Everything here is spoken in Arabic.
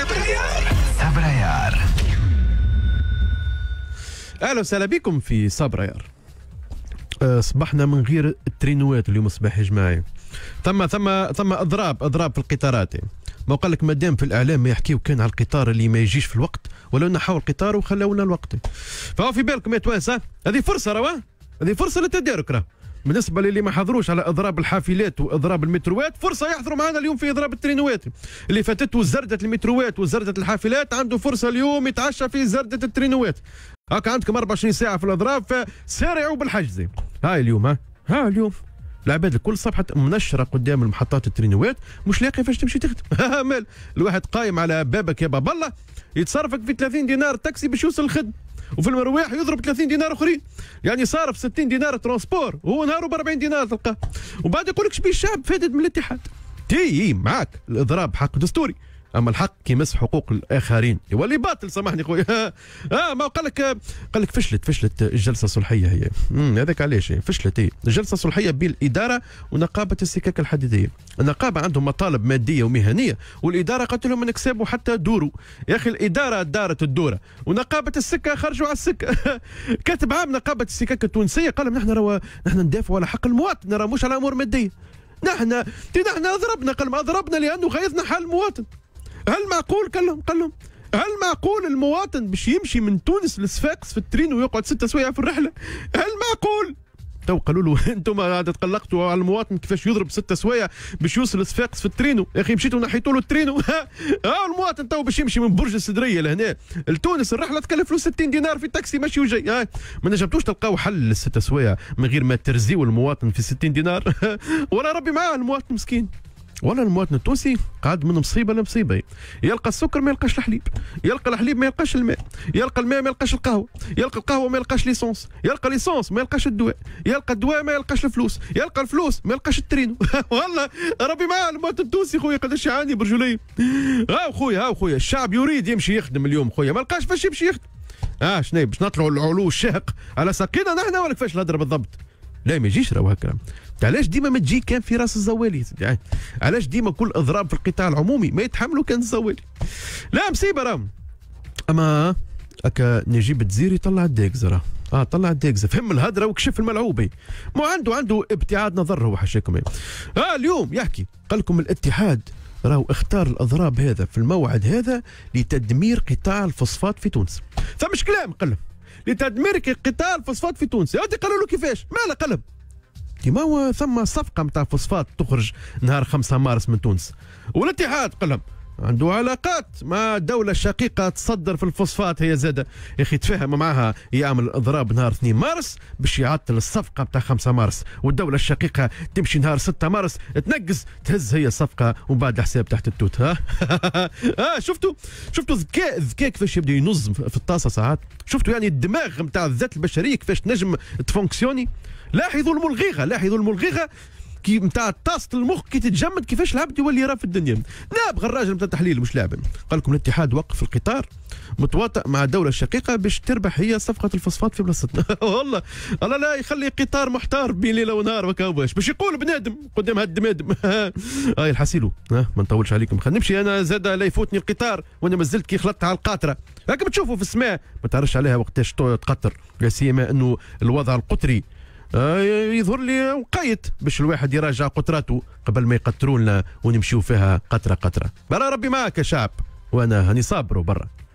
صبرا يار اهلا وسهلا بكم في صبرا يار آه، صبحنا من غير الترينوات اليوم الصباح يا جماعه ثم ثم ثم اضراب اضراب في القطارات ما قال لك مادام في الاعلام ما يحكيو كان على القطار اللي ما يجيش في الوقت ولو نحاو القطار وخلونا الوقت فهو في بالكم يا توانسه هذه فرصه راه هذه فرصه للتدارك راه بالنسبه للي ما حضروش على اضراب الحافلات واضراب المتروات فرصه يحضروا معنا اليوم في اضراب الترينوات اللي فاتت وزردة المتروات وزردة الحافلات عنده فرصه اليوم يتعشى في زردة الترينوات هاك عندكم 24 ساعه في الاضراب فسارعوا بالحجز هاي اليوم ها ها اليوم العباد الكل صبحت منشره قدام المحطات الترينوات مش لاقي فاش تمشي تخدم مال الواحد قايم على بابك يا باب الله يتصرفك في 30 دينار تاكسي باش يوصل الخدمه وفي المرواح يضرب 30 دينار اخرين يعني صارف 60 دينار ترونسبور هو نهاره ب 40 دينار تلقاه وبعد يقول لك شبيه الشعب فادت من الاتحاد تي معاك الاضراب حق دستوري اما الحق كيمس حقوق الاخرين يولي باطل سامحني خويا آه،, اه ما قال لك قال لك فشلت فشلت الجلسه الصلحيه هي هذاك علاش فشلت هي إيه. الجلسه الصلحيه بين الاداره ونقابه السكك الحديديه النقابه عندهم مطالب ماديه ومهنيه والاداره قالت لهم انك سابوا حتى دوروا يا اخي الاداره دارت الدوره ونقابه السكه خرجوا على السكه كاتب عام نقابه السكك التونسيه قال لهم نحن روا نحن ندافعوا على حق المواطن راه مش على امور ماديه نحن نحن اضربنا قال اضربنا لانه غيظنا حال المواطن هل معقول قال لهم قال لهم هل معقول المواطن باش يمشي من تونس لصفاقس في الترين ويقعد ستة سوايع في الرحله هل معقول تو قالوا له انتم تقلقتوا على المواطن كيفاش يضرب ستة سوايع باش يوصل صفاقس في الترينو يا اخي مشيتوا نحيتوا له الترينو ها آه المواطن تو باش يمشي من برج السدريه لهنا لتونس الرحله تكلف له 60 دينار في تاكسي ماشي وجاي ما نجمتوش تلقاو حل للستة سوايع من غير ما ترزيو المواطن في 60 دينار ولا ربي معاه المواطن مسكين والله المواطن التونسي قاعد من مصيبه لمصيبه يلقى السكر ما يلقاش الحليب يلقى الحليب ما يلقاش الماء يلقى الماء ما يلقاش القهوه يلقى القهوه ما يلقاش ليسونس يلقى ليسونس ما يلقاش الدواء يلقى الدواء ما يلقاش الفلوس يلقى الفلوس ما يلقاش الترينو والله ربي مع المواطن التونسي خويا قداش يعاني برجوليه ها خويا ها خويا الشعب يريد يمشي يخدم اليوم خويا ما لقاش فاش يمشي يخدم اه شنو باش نطلعوا العلو الشاهق على ساقينا نحن ولا كيفاش الهضره بالضبط لا ما يجيش راهو هكا علاش ديما ما تجي كان في راس الزوالي يعني علاش ديما كل اضراب في القطاع العمومي ما يتحملوا كان الزوالي لا مصيبه راهو اما هكا نجيب تزيري طلع الديكز راه اه طلع الديكز فهم الهدره وكشف الملعوبي ما عنده عنده ابتعاد نظر هو حاشاكم اه اليوم يحكي قال لكم الاتحاد راهو اختار الاضراب هذا في الموعد هذا لتدمير قطاع الفوسفات في تونس فمش كلام قال لتدميرك قطاع الفوسفات في تونس يا قالوا له كيفاش ما قلب كيما هو ثم صفقه نتاع فوسفات تخرج نهار 5 مارس من تونس والاتحاد قلب عنده علاقات مع دولة شقيقة تصدر في الفوسفات هي زادة يا أخي تفاهم معها يعمل إضراب نهار 2 مارس باش يعطل الصفقة بتاع 5 مارس والدولة الشقيقة تمشي نهار 6 مارس تنقز تهز هي الصفقة ومن بعد حساب تحت التوت ها آه شفتوا شفتوا ذكاء ذكاء كيفاش يبدا ينظ في الطاسة ساعات شفتوا يعني الدماغ نتاع الذات البشرية كيفاش نجم تفونكسيوني لاحظوا الملغيغة لاحظوا الملغيغة كي نتاع طاسه المخ كي تتجمد كيفاش العبد يولي يرى في الدنيا نابغ نعم، الراجل نتاع التحليل مش لاعب قال لكم الاتحاد وقف القطار متواطئ مع الدوله الشقيقه باش تربح هي صفقه الفosفات في بلاصتنا والله الله لا يخلي قطار محتار بين ليله ونهار وكا باش باش يقول بنادم قدام هاد الدمادم هاي آه، الحسيلو ها ما نطولش عليكم خلينا نمشي انا زاد لا يفوتني القطار وانا مازلت كي خلطت على القاطره راكم تشوفوا في السماء ما تعرفش عليها وقتاش تقطر لا سيما انه الوضع القطري آه، يظهر لي وقيت باش الواحد يراجع قطراته قبل ما يقطروا لنا ونمشيو فيها قطره قطره برا ربي معاك يا شعب وانا هاني صابر برا